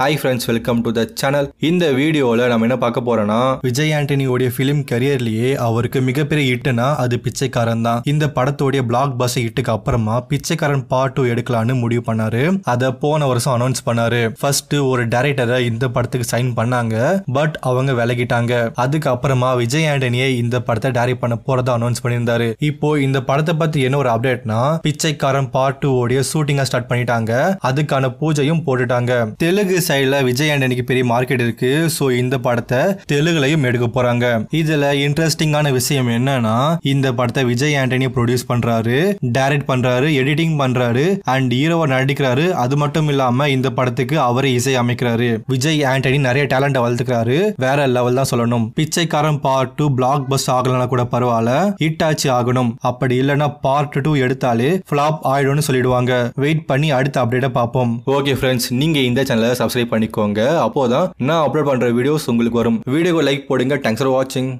hi friends welcome to the channel இந்த வீடியோவில் நம்ம என்ன பார்க்க போறோம்னா விஜய் ஆண்டனியோடைய ஃபிலிம் கரியர்லயே அவருக்கு மிகப்பெரிய ஹிட்னா அது பிச்சைக்காரன் தான் இந்த படத்தோடைய பிளாக் பஸ்ட் ஹிட்டுக்கு அப்புறமா பிச்சைக்காரன் பார்ட் டூ எடுக்கலான்னு முடிவு பண்ணாரு அதை போன வருஷம் அனௌன்ஸ் பண்ணாரு ஃபர்ஸ்ட் ஒரு டைரக்டரை இந்த படத்துக்கு சைன் பண்ணாங்க பட் அவங்க விலகிட்டாங்க அதுக்கப்புறமா விஜய் ஆண்டனியை இந்த படத்தை டைரக்ட் பண்ண போறதா அனௌன்ஸ் பண்ணியிருந்தாரு இப்போ இந்த படத்தை பத்தி என்ன ஒரு அப்டேட்னா பிச்சைக்காரன் பார்ட் டூ உடைய ஷூட்டிங்கா ஸ்டார்ட் பண்ணிட்டாங்க அதுக்கான பூஜையும் போட்டுட்டாங்க தெலுங்கு சைடில் விஜய் ஆண்டனிக்கு பெரிய மார்க்கெட் இருக்கு ஸோ இந்த படத்தை தெலுங்குலையும் எடுக்க போறாங்க இதுல இன்ட்ரெஸ்டிங்கான விஷயம் என்னன்னா இந்த படத்தை விஜய் ஆண்டனி ப்ரொடியூஸ் பண்றாரு டைரக்ட் பண்றாரு எடிட்டிங் பண்றாரு அண்ட் ஹீரோவை நடிக்கிறாரு அது மட்டும் இல்லாம இந்த படத்துக்கு அவரே இசை அமைக்கிறாரு விஜய் ஆண்டனி நிறைய டேலண்ட வளர்த்துக்கிறாரு வேற லெவல் தான் சொல்லணும் Pichaikkaran part two blockbuster ஆகலன்னா கூட பரவாயில்ல ஹிட் ஆச்சு ஆகணும் அப்படி இல்லைன்னா பார்ட் டூ எடுத்தாலே பிளாப் ஆயிடும்னு சொல்லிடுவாங்க வெயிட் பண்ணி அடுத்த அப்டேட்டை பார்ப்போம் ஓகே ஃப்ரெண்ட்ஸ் நீங்க இந்த சேனலை சப்ஸ்கிரைப் சப்ஸ்கிரைப் பண்ணிக்கோங்க அப்போதான் நான் அப்லோட் பண்ற வீடியோஸ் உங்களுக்கு வரும் வீடியோ லைக் போடுங்க தேங்க்ஸ் ஃபார் வாட்சிங்